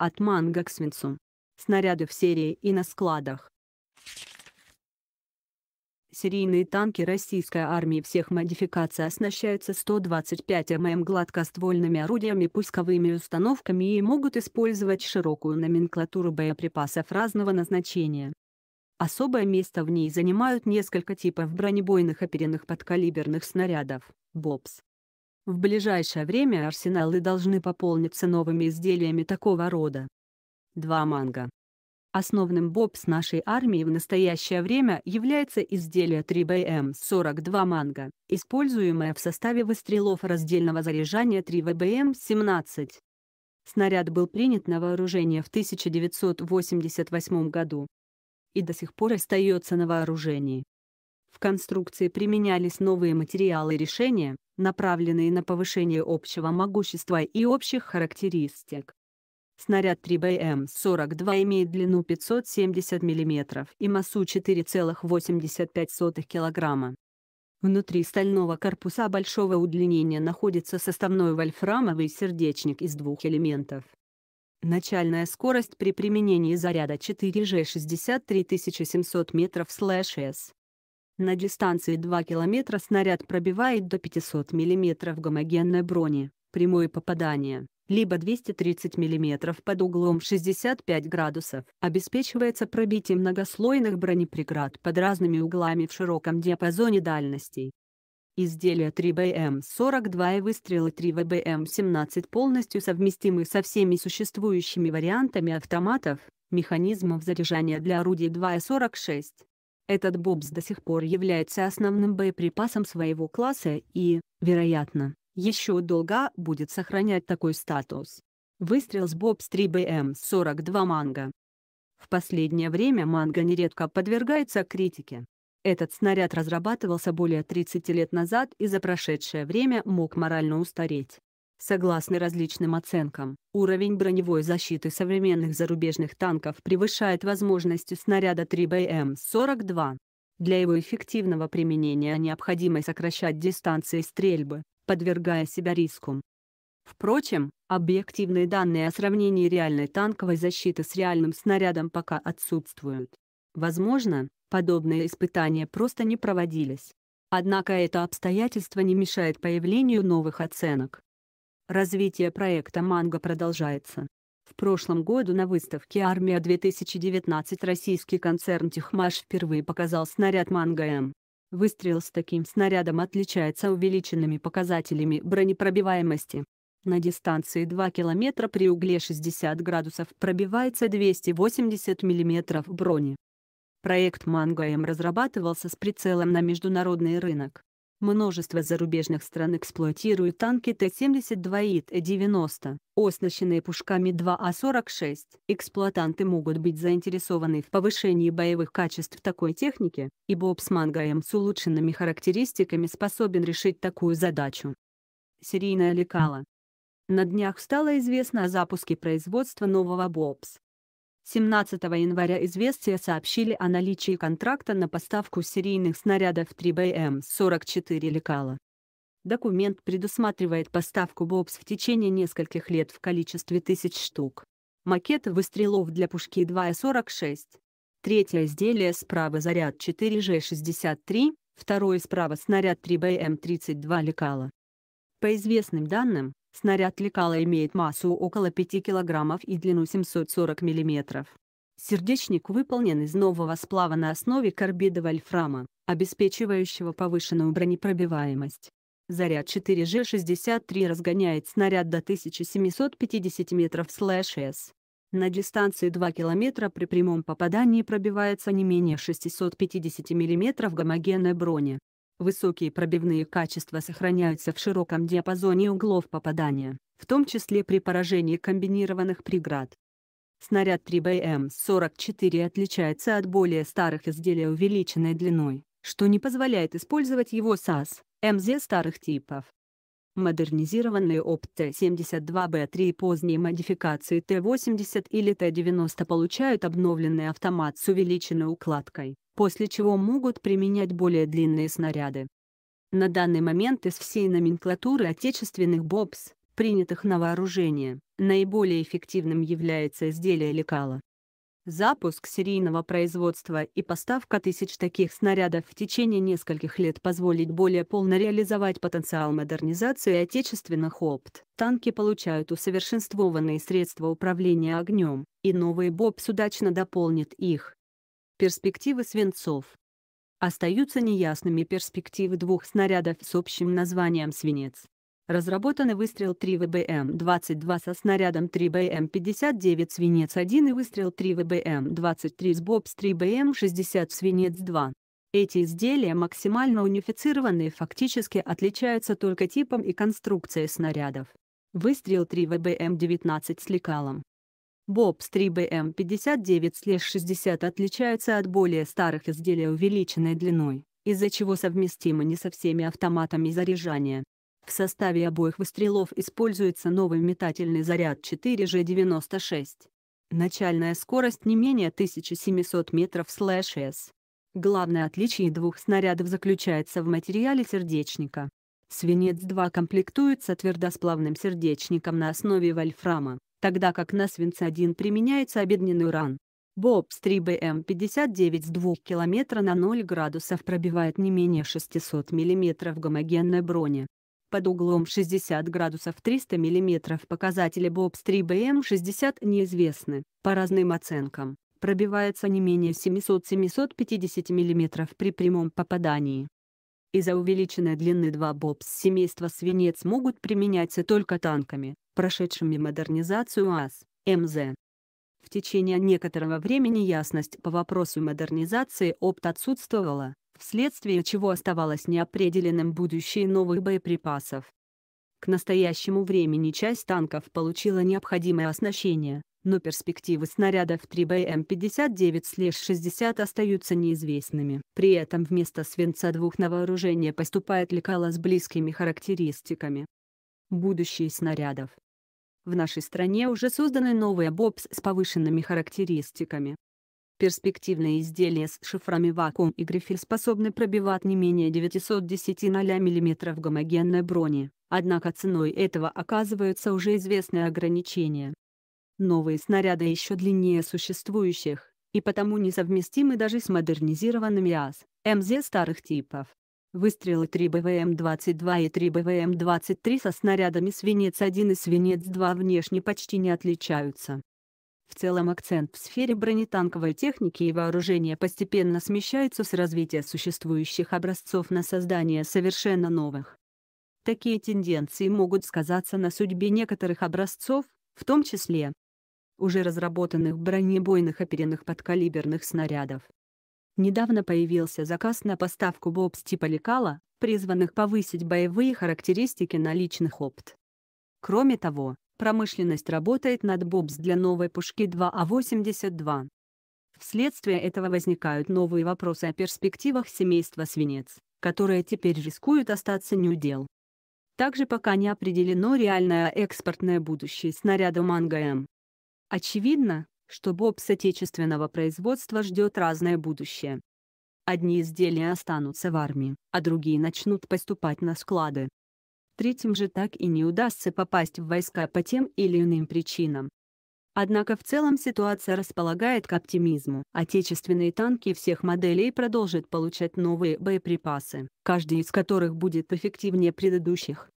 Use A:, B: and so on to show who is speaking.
A: От манга к свинцу. Снаряды в серии и на складах. Серийные танки российской армии всех модификаций оснащаются 125 ММ гладкоствольными орудиями пусковыми установками и могут использовать широкую номенклатуру боеприпасов разного назначения. Особое место в ней занимают несколько типов бронебойных оперенных подкалиберных снарядов – БОПС, в ближайшее время арсеналы должны пополниться новыми изделиями такого рода. 2 манго. Основным бобс нашей армии в настоящее время является изделие 3BM-42 «Манго», используемое в составе выстрелов раздельного заряжания 3VBM-17. Снаряд был принят на вооружение в 1988 году и до сих пор остается на вооружении. В конструкции применялись новые материалы решения, направленные на повышение общего могущества и общих характеристик. Снаряд 3БМ-42 имеет длину 570 мм и массу 4,85 кг. Внутри стального корпуса большого удлинения находится составной вольфрамовый сердечник из двух элементов. Начальная скорость при применении заряда 4G 63700 м С. На дистанции 2 км снаряд пробивает до 500 мм гомогенной брони, прямое попадание, либо 230 мм под углом 65 градусов, обеспечивается пробитием многослойных бронепреград под разными углами в широком диапазоне дальностей. Изделия 3BM-42 и выстрелы 3 вбм 17 полностью совместимы со всеми существующими вариантами автоматов, механизмов заряжания для орудий 2 и 46. Этот бобс до сих пор является основным боеприпасом своего класса и, вероятно, еще долго будет сохранять такой статус. Выстрел с бобс 3 БМ-42 эм «Манго». В последнее время «Манго» нередко подвергается критике. Этот снаряд разрабатывался более 30 лет назад и за прошедшее время мог морально устареть. Согласно различным оценкам, уровень броневой защиты современных зарубежных танков превышает возможности снаряда 3БМ-42. Для его эффективного применения необходимо сокращать дистанции стрельбы, подвергая себя риску. Впрочем, объективные данные о сравнении реальной танковой защиты с реальным снарядом пока отсутствуют. Возможно, подобные испытания просто не проводились. Однако это обстоятельство не мешает появлению новых оценок. Развитие проекта «Манго» продолжается. В прошлом году на выставке «Армия-2019» российский концерн «Техмаш» впервые показал снаряд «Манго-М». Выстрел с таким снарядом отличается увеличенными показателями бронепробиваемости. На дистанции 2 км при угле 60 градусов пробивается 280 мм брони. Проект «Манго-М» разрабатывался с прицелом на международный рынок. Множество зарубежных стран эксплуатируют танки Т-72 и Т-90, оснащенные пушками 2А46. А Эксплуатанты могут быть заинтересованы в повышении боевых качеств такой техники, и Бобсман ГМ с улучшенными характеристиками способен решить такую задачу. Серийная лекала. На днях стало известно о запуске производства нового БОПС, 17 января «Известия» сообщили о наличии контракта на поставку серийных снарядов 3БМ-44 эм «Лекала». Документ предусматривает поставку БОПС в течение нескольких лет в количестве тысяч штук. Макет выстрелов для пушки 2А46. Третье изделие справа заряд 4 ж 63 второе справа снаряд 3БМ-32 эм «Лекала». По известным данным, Снаряд лекала имеет массу около 5 кг и длину 740 мм. Сердечник выполнен из нового сплава на основе карбида вольфрама, обеспечивающего повышенную бронепробиваемость. Заряд 4G63 разгоняет снаряд до 1750 метров/с. На дистанции 2 км при прямом попадании пробивается не менее 650 мм гомогенной брони. Высокие пробивные качества сохраняются в широком диапазоне углов попадания, в том числе при поражении комбинированных преград. Снаряд 3BM-44 отличается от более старых изделий увеличенной длиной, что не позволяет использовать его САС, МЗ старых типов. Модернизированные ОПТ-72Б3 и поздние модификации Т-80 или Т-90 получают обновленный автомат с увеличенной укладкой, после чего могут применять более длинные снаряды. На данный момент из всей номенклатуры отечественных БОПС, принятых на вооружение, наиболее эффективным является изделие лекала. Запуск серийного производства и поставка тысяч таких снарядов в течение нескольких лет позволит более полно реализовать потенциал модернизации отечественных опт. Танки получают усовершенствованные средства управления огнем, и новый БОПС удачно дополнит их перспективы свинцов. Остаются неясными перспективы двух снарядов с общим названием «Свинец». Разработаны выстрел 3 ВБМ-22 со снарядом 3БМ-59 «Свинец-1» и выстрел 3 ВБМ-23 с БОП с 3БМ-60 «Свинец-2». Эти изделия максимально унифицированы и фактически отличаются только типом и конструкцией снарядов. Выстрел 3 ВБМ-19 с лекалом. Боб с 3BM59-60 отличаются от более старых изделий увеличенной длиной, из-за чего совместимы не со всеми автоматами заряжания. В составе обоих выстрелов используется новый метательный заряд 4G96. Начальная скорость не менее 1700 метров слэш С. Главное отличие двух снарядов заключается в материале сердечника. Свинец-2 комплектуется твердосплавным сердечником на основе вольфрама тогда как на свинце 1 применяется обедненный уран. Боб с 3БМ-59 с 2 км на 0 градусов пробивает не менее 600 мм гомогенной брони. Под углом 60 градусов 300 мм показатели Боб с 3БМ-60 неизвестны, по разным оценкам пробивается не менее 700-750 мм при прямом попадании. Из-за увеличенной длины два бобс семейства свинец могут применяться только танками, прошедшими модернизацию АС, МЗ. В течение некоторого времени ясность по вопросу модернизации опт отсутствовала, вследствие чего оставалось неопределенным будущее новых боеприпасов. К настоящему времени часть танков получила необходимое оснащение, но перспективы снарядов 3БМ-59-60 остаются неизвестными. При этом вместо свинца двух на вооружение поступает лекала с близкими характеристиками. Будущее снарядов в нашей стране уже созданы новые бобс с повышенными характеристиками. Перспективные изделия с шифрами вакуум и грифель способны пробивать не менее 910 мм гомогенной брони, однако ценой этого оказываются уже известные ограничения. Новые снаряды еще длиннее существующих, и потому несовместимы даже с модернизированными АС, МЗ старых типов. Выстрелы 3 БВМ-22 и 3 БВМ-23 со снарядами «Свинец-1» и «Свинец-2» внешне почти не отличаются. В целом акцент в сфере бронетанковой техники и вооружения постепенно смещается с развития существующих образцов на создание совершенно новых. Такие тенденции могут сказаться на судьбе некоторых образцов, в том числе уже разработанных бронебойных оперенных подкалиберных снарядов. Недавно появился заказ на поставку БОПС типа лекала, призванных повысить боевые характеристики наличных опт. Кроме того, промышленность работает над БОПС для новой пушки 2А82. А Вследствие этого возникают новые вопросы о перспективах семейства свинец, которые теперь рискуют остаться неудел. Также пока не определено реальное экспортное будущее снаряда «Манго-М». Очевидно, что боб с отечественного производства ждет разное будущее. Одни изделия останутся в армии, а другие начнут поступать на склады. Третьим же так и не удастся попасть в войска по тем или иным причинам. Однако в целом ситуация располагает к оптимизму. Отечественные танки всех моделей продолжат получать новые боеприпасы, каждый из которых будет эффективнее предыдущих.